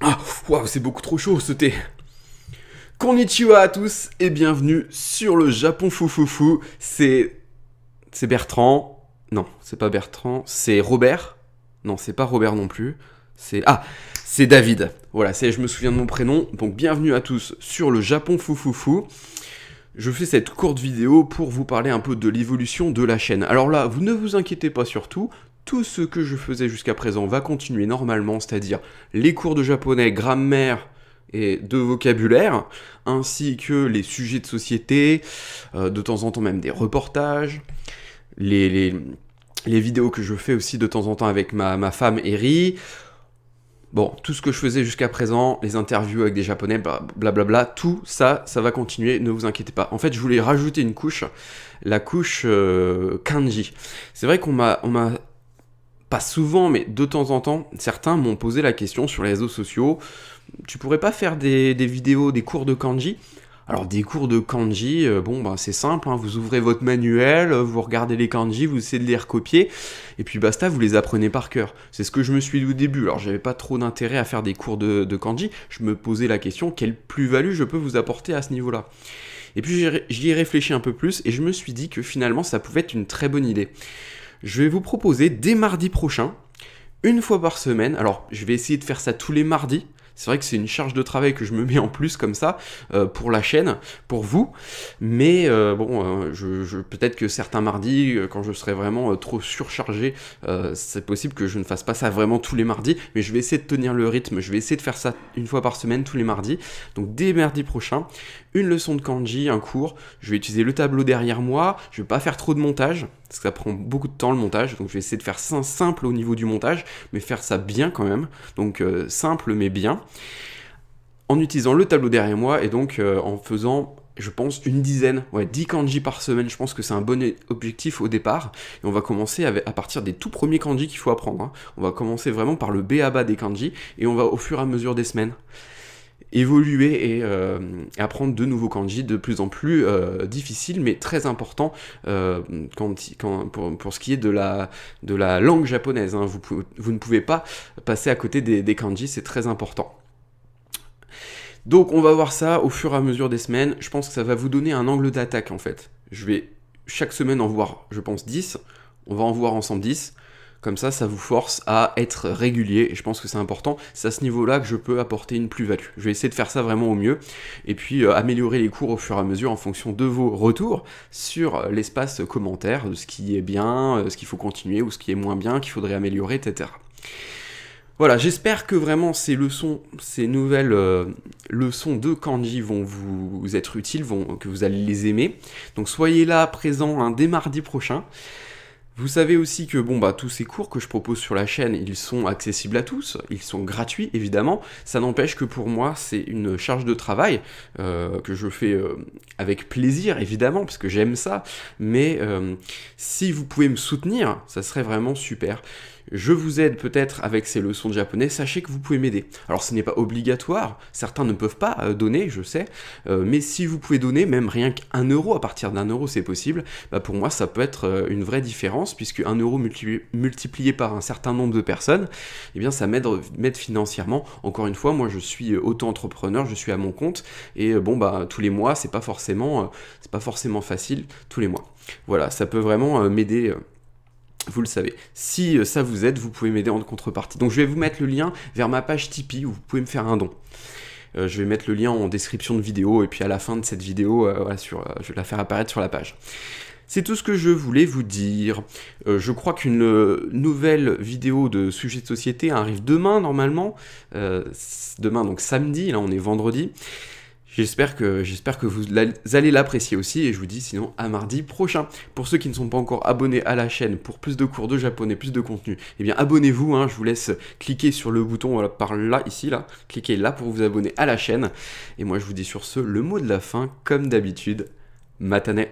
Ah, c'est beaucoup trop chaud ce thé. Konnichiwa à tous et bienvenue sur le Japon Foufoufou. C'est. C'est Bertrand. Non, c'est pas Bertrand. C'est Robert. Non, c'est pas Robert non plus. C'est. Ah, c'est David. Voilà, c'est, je me souviens de mon prénom. Donc, bienvenue à tous sur le Japon Foufoufou. Je fais cette courte vidéo pour vous parler un peu de l'évolution de la chaîne. Alors là, vous ne vous inquiétez pas surtout, tout ce que je faisais jusqu'à présent va continuer normalement, c'est-à-dire les cours de japonais, grammaire et de vocabulaire, ainsi que les sujets de société, euh, de temps en temps même des reportages, les, les, vidéos que je fais aussi de temps en temps avec ma, femme Eri. Bon, tout ce que je faisais jusqu'à présent, les interviews avec des japonais, blablabla, tout ça, ça va continuer, ne vous inquiétez pas. En fait, je voulais rajouter une couche, la couche euh, kanji. C'est vrai qu'on m'a pas souvent, mais de temps en temps, certains m'ont posé la question sur les réseaux sociaux, tu pourrais pas faire des, vidéos, des cours de kanji alors des cours de kanji, euh, bon bah c'est simple, hein. vous ouvrez votre manuel, euh, vous regardez les kanji, vous essayez de les recopier, et puis basta, vous les apprenez par cœur. C'est ce que je me suis dit au début, alors j'avais pas trop d'intérêt à faire des cours de, de kanji, je me posais la question, quelle plus-value je peux vous apporter à ce niveau-là Et puis j'y ai réfléchi un peu plus, et je me suis dit que finalement ça pouvait être une très bonne idée je vais vous proposer dès mardi prochain, une fois par semaine, alors je vais essayer de faire ça tous les mardis, c'est vrai que c'est une charge de travail que je me mets en plus comme ça euh, pour la chaîne, pour vous. Mais euh, bon, euh, je, peut-être que certains mardis, quand je serai vraiment trop surchargé, c'est possible que je ne fasse pas ça vraiment tous les mardis. Mais je vais essayer de tenir le rythme. Je vais essayer de faire ça une fois par semaine tous les mardis. Donc dès mardi prochain, une leçon de kanji, un cours. Je vais utiliser le tableau derrière moi. Je vais pas faire trop de montage parce que ça prend beaucoup de temps le montage. Donc je vais essayer de faire simple au niveau du montage, mais faire ça bien quand même. Donc simple mais bien en utilisant le tableau derrière moi et donc euh, en faisant je pense une dizaine, ouais, 10 kanji par semaine, je pense que c'est un bon objectif au départ. Et on va commencer à partir des tout premiers kanji qu'il faut apprendre. Hein. On va commencer vraiment par le B à bas des kanji et on va au fur et à mesure des semaines évoluer et apprendre euh, de nouveaux kanji de plus en plus euh, difficiles mais très importants euh, pour, ce qui est de la, de la langue japonaise. Hein. Vous, ne pouvez pas passer à côté des, des kanji, c'est très important. Donc on va voir ça au fur et à mesure des semaines. Je pense que ça va vous donner un angle d'attaque en fait. Je vais chaque semaine en voir, je pense, 10. On va en voir ensemble 10. Comme ça, ça vous force à être régulier et je pense que c'est important. C'est à ce niveau-là que je peux apporter une plus-value. Je vais essayer de faire ça vraiment au mieux et puis euh, améliorer les cours au fur et à mesure en fonction de vos retours sur euh, l'espace commentaire, de ce qui est bien, euh, ce qu'il faut continuer ou ce qui est moins bien, qu'il faudrait améliorer, etc. Voilà, j'espère que vraiment ces leçons, ces nouvelles leçons de kanji vont vous, être utiles, vont, que vous allez les aimer. Donc soyez là, présent hein, dès mardi prochain. Vous savez aussi que bon bah tous ces cours que je propose sur la chaîne, ils sont accessibles à tous, ils sont gratuits évidemment. Ça n'empêche que pour moi c'est une charge de travail euh, que je fais euh, avec plaisir évidemment parce que j'aime ça. Mais euh, si vous pouvez me soutenir, ça serait vraiment super je vous aide peut-être avec ces leçons de japonais, sachez que vous pouvez m'aider. Alors ce n'est pas obligatoire, certains ne peuvent pas euh, donner, je sais, euh, mais si vous pouvez donner, même rien qu'un euro, à partir d'un euro c'est possible, bah pour moi ça peut être euh, une vraie différence, puisque un euro multiplié, par un certain nombre de personnes, eh bien ça m'aide financièrement. Encore une fois, moi je suis auto-entrepreneur, je suis à mon compte, et bon bah tous les mois, c'est pas forcément, c'est pas forcément facile tous les mois. Voilà, ça peut vraiment m'aider vous le savez. Si euh, ça vous aide, vous pouvez m'aider en contrepartie. Donc je vais vous mettre le lien vers ma page Tipeee où vous pouvez me faire un don. Euh, je vais mettre le lien en description de vidéo et puis à la fin de cette vidéo, euh, sur, je vais la faire apparaître sur la page. C'est tout ce que je voulais vous dire. je crois qu'une nouvelle vidéo de sujet de société arrive demain normalement. demain donc samedi, là on est vendredi. J'espère que, j'espère que vous allez l'apprécier aussi et je vous dis sinon à mardi prochain. Pour ceux qui ne sont pas encore abonnés à la chaîne pour plus de cours de japonais, plus de contenu, eh bien abonnez-vous, hein, je vous laisse cliquer sur le bouton par là, ici, là, cliquez là pour vous abonner à la chaîne. Et moi je vous dis sur ce le mot de la fin, comme d'habitude, matane.